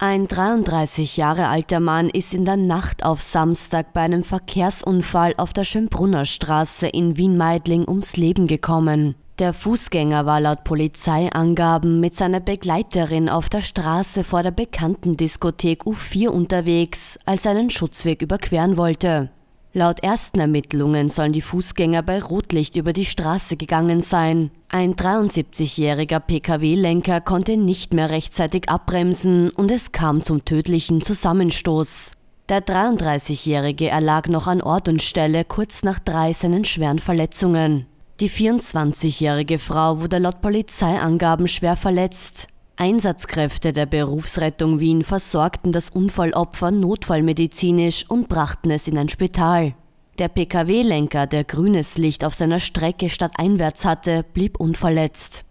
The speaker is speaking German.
Ein 33 Jahre alter Mann ist in der Nacht auf Samstag bei einem Verkehrsunfall auf der Schönbrunner Straße in Wien-Meidling ums Leben gekommen. Der Fußgänger war laut Polizeiangaben mit seiner Begleiterin auf der Straße vor der bekannten Diskothek U4 unterwegs, als er einen Schutzweg überqueren wollte. Laut ersten Ermittlungen sollen die Fußgänger bei Rotlicht über die Straße gegangen sein. Ein 73-jähriger Pkw-Lenker konnte nicht mehr rechtzeitig abbremsen und es kam zum tödlichen Zusammenstoß. Der 33-jährige erlag noch an Ort und Stelle kurz nach drei seinen schweren Verletzungen. Die 24-jährige Frau wurde laut Polizeiangaben schwer verletzt. Einsatzkräfte der Berufsrettung Wien versorgten das Unfallopfer notfallmedizinisch und brachten es in ein Spital. Der Pkw-Lenker, der grünes Licht auf seiner Strecke stadteinwärts hatte, blieb unverletzt.